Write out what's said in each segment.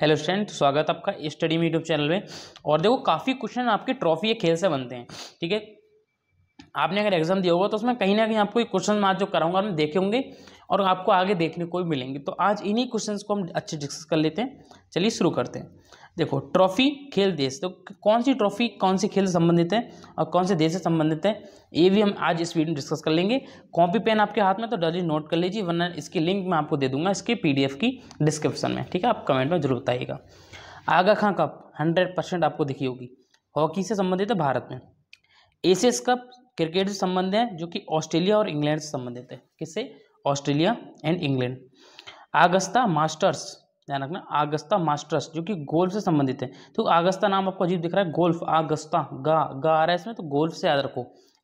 hello stent स्वागत आपका study में यूट्यूब चैनल में और देखो काफ़ी क्वेश्चन आपके ट्रॉफी या खेल से बनते हैं ठीक है आपने अगर एग्जाम दिया होगा तो उसमें कहीं ना कहीं आपको क्वेश्चन मार्च जो कराऊंगा आपने देखे होंगे और आपको आगे देखने को भी मिलेंगे तो आज इन्हीं क्वेश्चन को हम अच्छे डिस्कस कर लेते हैं चलिए शुरू करते हैं देखो ट्रॉफी खेल देश तो कौन सी ट्रॉफी कौन से खेल से संबंधित है और कौन से देश से संबंधित है ये भी हम आज इस वीडियो में डिस्कस कर लेंगे कॉपी पेन आपके हाथ में तो डायरेक्ट नोट कर लीजिए वरना इसकी लिंक मैं आपको दे दूंगा इसके पीडीएफ की डिस्क्रिप्शन में ठीक है आप कमेंट में जरूर बताइएगा Aga Khan cup hundred percent आपको दिखी होगी हॉकी से संबंधित है भारत में एशियस कप क्रिकेट से संबंधित है जो कि ऑस्ट्रेलिया और इंग्लैंड से संबंधित है किससे Australia and England Augusta Masters ध्यान रखना आगस्ता मास्टर्स जो कि गोल्फ से संबंधित है तो आगस्ता नाम आपको अजीब दिख रहा है गोल्फ आगस्ता गा गा आ रहा है इसमें तो गोल्फ से याद रखो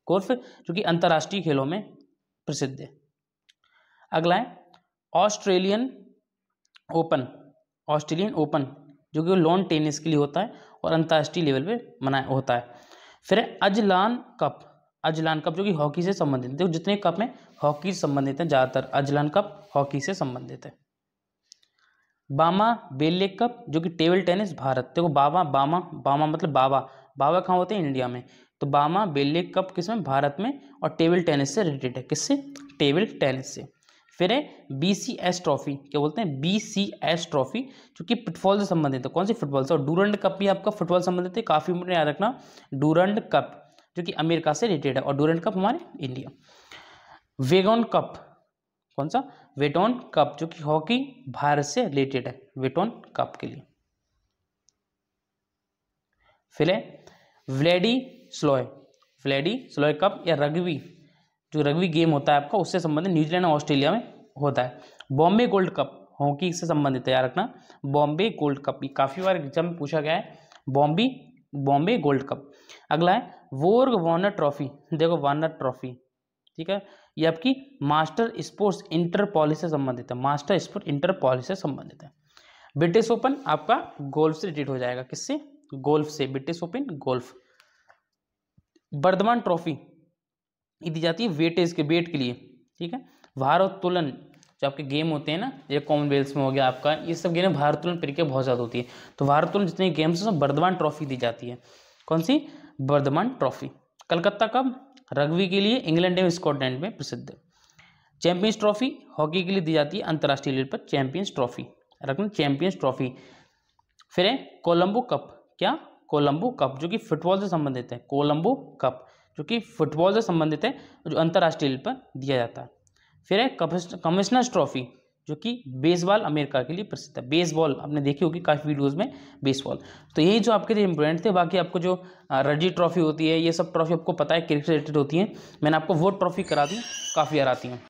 गोल्फ जो कि अंतर्राष्ट्रीय खेलों में प्रसिद्ध है अगला है ऑस्ट्रेलियन ओपन ऑस्ट्रेलियन ओपन जो कि लॉन टेनिस के लिए होता है और अंतर्राष्ट्रीय लेवल पे मनाया होता है फिर है अजलान कप अजलान कप जो कि हॉकी से संबंधित देखो जितने कप हैं हॉकी से संबंधित हैं ज़्यादातर अजलान कप हॉकी से संबंधित है बामा बेले कप जो कि टेबल टेनिस भारत देखो बाबा बामा बामा मतलब बाबा बाबा कहाँ होते हैं इंडिया में तो बामा बेले कप किस में भारत में और टेबल टेनिस से रिलेटेड है किससे टेबल टेनिस से फिर है बी सी एस ट्रॉफी क्या बोलते हैं बी सी एस ट्रॉफी जो कि फुटबॉल से संबंधित है कौन सी फुटबॉल से और डूरंड कप भी आपका फुटबॉल संबंधित है काफ़ी याद रखना डूरंड कप जो कि अमेरिका से रिलेटेड है और डोरेंट कप हमारे इंडिया वेगॉन कप कौन सा वेटॉन कप जो कि हॉकी भारत से रिलेटेड है वेटॉन कप के लिए फिर है Bledisloe Bledisloe cup या रग्बी जो रग्बी गेम होता है आपका उससे संबंधित न्यूजीलैंड और ऑस्ट्रेलिया में होता है बॉम्बे गोल्ड कप हॉकी से संबंधित है याद रखना बॉम्बे गोल्ड कप काफ़ी बार एग्जाम में पूछा गया है बॉम्बे बॉम्बे गोल्ड कप अगला है वोर्ग वार्नर ट्रॉफी देखो वार्नर ट्रॉफी ठीक है ये आपकी मास्टर स्पोर्ट्स इंटर पॉलिस से संबंधित है मास्टर स्पोर्ट इंटर पॉलिस से संबंधित है ब्रिटिश ओपन आपका गोल्फ से रिलेटेड हो जाएगा किससे गोल्फ से ब्रिटिश ओपन गोल्फ वर्धमान ट्रॉफी दी जाती है वेटेज के वेट के लिए ठीक है भारोत्तोलन जो आपके गेम होते हैं ना जैसे कॉमनवेल्थ में हो गया आपका ये सब गेम भारतोलन प्रक्रिया बहुत ज़्यादा होती है तो भारतोलन जितने गेम्स हैं बर्धमान ट्रॉफी दी जाती है कौन सी बर्धमान ट्रॉफी कलकत्ता कब रग्बी के लिए इंग्लैंड एवं स्कॉटलैंड में प्रसिद्ध चैंपियंस ट्रॉफी हॉकी के लिए दी जाती है अंतर्राष्ट्रीय लेवल पर चैंपियंस ट्रॉफी रखना चैंपियंस ट्रॉफी फिर है कोलंबो कप क्या कोलंबो कप जो कि फुटबॉल से संबंधित है कोलंबो कप जो कि फुटबॉल से संबंधित है जो अंतर्राष्ट्रीय लेवल पर दिया जाता है फिर है कमिश्नर्स ट्रॉफी जो कि बेसबॉल अमेरिका के लिए प्रसिद्ध है बेसबॉल आपने देखी होगी काफ़ी वीडियोस में बेसबॉल तो यही जो आपके लिए इंपॉर्टेंट थे बाकी आपको जो रणजी ट्रॉफी होती है ये सब ट्रॉफी आपको पता है क्रिकेट रिलेटेड होती है मैंने आपको वो ट्रॉफी करा दी काफ़ी आती हैं